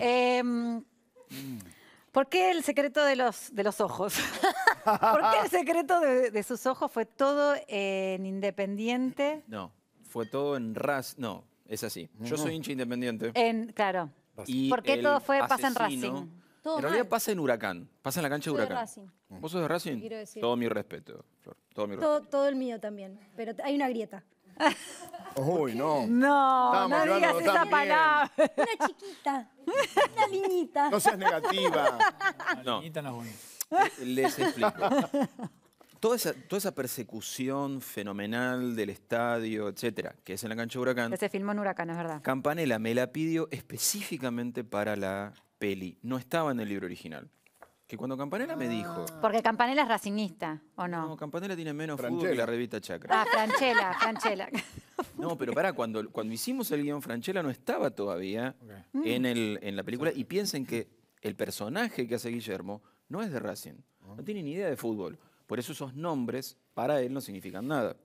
Em, ¿Por qué el secreto de los, de los ojos? ¿Por qué el secreto de, sus ojos fue todo en Independiente? No, fue todo en Raz. No, es así. Yo soy hincha independiente. claro. ¿Por qué todo fue pasa en Racing? Todo en realidad pasa en Huracán. Pasa en la cancha Huracán. ¿Vos sos de Racing? Todo mi respeto, Flor. todo el mío también, pero hay una grieta. Uy, no. No, Estábamos no digas esa palabra. Una chiquita, una niñita. No seas negativa. No. niñita no es bonita. Les explico. Toda esa, toda esa persecución fenomenal del estadio, etcétera, que es en la cancha de Huracán. Que se filmó en Huracán, es verdad. campanela me la pidió específicamente para la peli. No estaba en el libro original. Que cuando Campanela me dijo. Ah. Porque Campanella es racinista, ¿o no? No, Campanella tiene menos fútbol que la revista Chacra. Ah, Franchella, Franchella. No, pero pará, cuando, cuando hicimos el guión, Franchella no estaba todavía mm. en, el, en la película. Y piensen que el personaje que hace Guillermo no es de Racing. Ah. No tiene ni idea de fútbol. Por eso esos nombres para él no significan nada.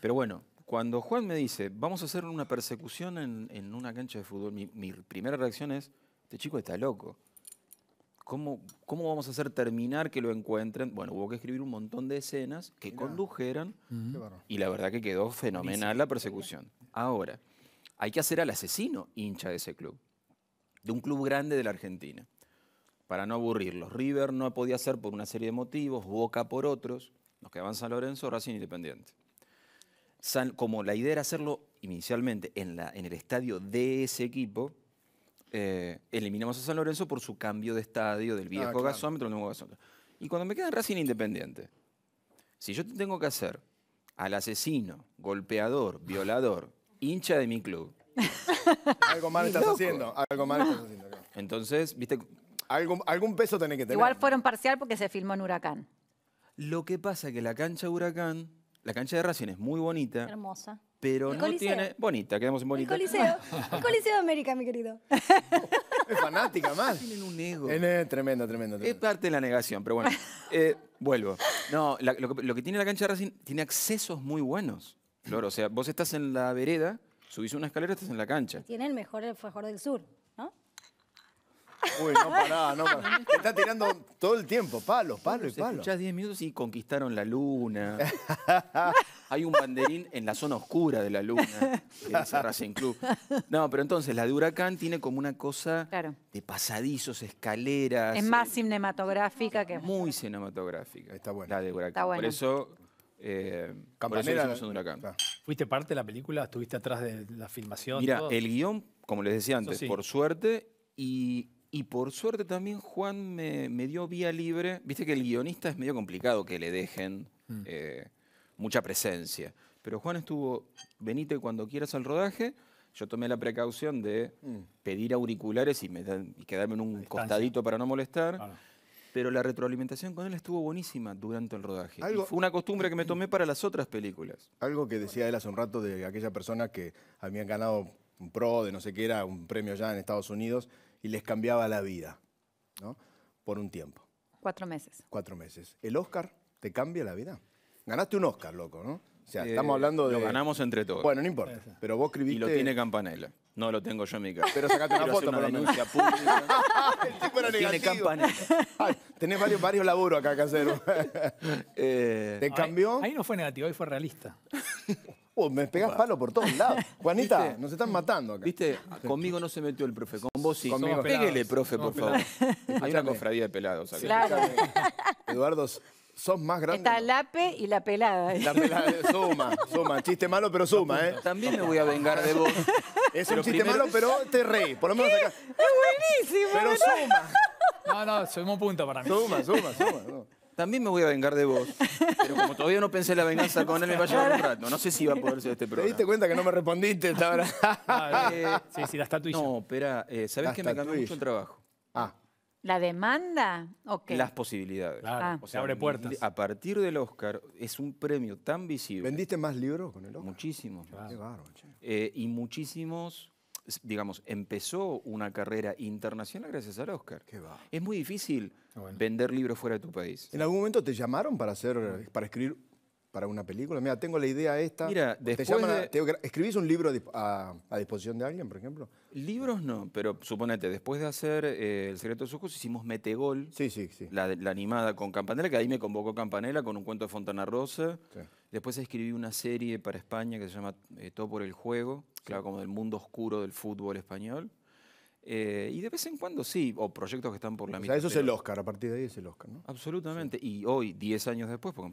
Pero bueno, cuando Juan me dice, vamos a hacer una persecución en, una cancha de fútbol, mi primera reacción es, este chico está loco. ¿Cómo, vamos a hacer terminar que lo encuentren? Bueno, hubo que escribir un montón de escenas que condujeran y la verdad que quedó fenomenal la persecución. Ahora, hay que hacer al asesino hincha de ese club, de un club grande de la Argentina, para no aburrirlos. River no podía hacer por una serie de motivos, Boca por otros, nos quedaban San Lorenzo, Racing Independiente. como la idea era hacerlo inicialmente en, la, en el estadio de ese equipo, eh, eliminamos a San Lorenzo por su cambio de estadio del viejo ah, gasómetro al nuevo gasómetro. Y cuando me queda Racing Independiente, si yo tengo que hacer al asesino, golpeador, violador, hincha de mi club. algo mal estás haciendo, algo mal haciendo. Entonces, viste... Algún, algún peso tenés que tener. Igual fueron parcial porque se filmó en Huracán. Lo que pasa es que la cancha de Huracán, la cancha de Racing es muy bonita. Hermosa pero no tiene. Bonita, quedamos en bonita. El Coliseo. El Coliseo de América, mi querido. Es fanática más. Tienen un ego. Es, tremenda eh, tremendo, tremendo, Es parte de la negación, pero bueno. Eh, vuelvo. No, lo, que, tiene la cancha de Racing tiene accesos muy buenos. Flor, o sea, vos estás en la vereda, subís una escalera, estás en la cancha. Tiene el mejor el mejor del sur. Uy, no nada, no nada. Te está tirando todo el tiempo, palos, palos y palos. Ya 10 minutos y conquistaron la luna. Hay un banderín en la zona oscura de la luna, el Racing Club. No, pero entonces la de Huracán tiene como una cosa de pasadizos, escaleras. Es más cinematográfica que... Muy cinematográfica. Está buena. La de Huracán. Por eso... Eh, Huracán. ¿Fuiste parte de la película? ¿Estuviste atrás de la filmación? Mira, el guión, como les decía antes, por suerte, y y por suerte también Juan me, dio vía libre. Viste que el guionista es medio complicado que le dejen mm. eh, mucha presencia. Pero Juan estuvo, venite cuando quieras al rodaje. Yo tomé la precaución de mm. pedir auriculares y, quedarme en un costadito para no molestar. Pero la retroalimentación con él estuvo buenísima durante el rodaje. fue una costumbre que me tomé para las otras películas. Algo que decía él hace un rato de aquella persona que habían ganado un pro de no sé qué era, un premio ya en Estados Unidos y les cambiaba la vida, ¿no? Por un tiempo. Cuatro meses. Cuatro meses. ¿El Oscar te cambia la vida? Ganaste un Oscar, loco, ¿no? O sea, eh, estamos hablando de... Lo ganamos entre todos. Bueno, no importa. Pero vos escribiste... Y lo tiene Campanella. No lo tengo yo en mi Pero sacate una foto. por El tipo era Campanella. tenés varios, varios laburos acá que hacer. Eh, ¿Te cambió? ahí no fue negativo, ahí fue realista. me pegás palo por todos lados. Juanita, nos están matando acá. Viste, ah, conmigo no se metió el profe, con vos sí. Conmigo. Pégale, profe, por favor. Hay una cofradía de pelados Claro. Eduardo, sos más grande. Está lape y la pelada. La pelada, suma, suma. Chiste malo, pero suma, ¿eh? También me voy a vengar de vos. Es un chiste malo, pero te reí. Por lo menos acá. Es buenísimo. Pero suma. No, no, somos punto para mí. Suma, suma, suma. También me voy a vengar de vos. todavía no pensé la venganza con él, me va a llevar un rato. No sé si va a poder ser este programa. ¿Te diste cuenta que no me respondiste esta hora? Ah, eh, sí, sí, la estatuilla. No, espera, eh, ¿sabés que me cambió mucho el trabajo? Ah. ¿La demanda o qué? Las posibilidades. Claro, ah. o sea, abre puertas. A partir del Oscar es un premio tan visible. ¿Vendiste más libros con el Oscar? Muchísimos. Qué bárbaro, che. Eh, y muchísimos digamos, empezó una carrera internacional gracias al Oscar. va. Es muy difícil vender libros fuera de tu país. ¿En algún momento te llamaron para hacer, mm. para escribir para una película? Mira, tengo la idea esta. Mira, después ¿Escribís un libro a, disposición de alguien, por ejemplo? Libros no, pero suponete, después de hacer eh, El secreto de sus ojos hicimos Metegol. Sí, sí, sí. La, animada con Campanella, que ahí me convocó Campanella con un cuento de Fontana Rosa. Sí Después escribí una serie para España que se llama eh, Todo por el Juego, claro, como del mundo oscuro del fútbol español. Eh, y de vez en cuando sí, o proyectos que están por la o mitad. Sea, eso es el Oscar, a partir de ahí es el Oscar, ¿no? Absolutamente. Y hoy, 10 años después, porque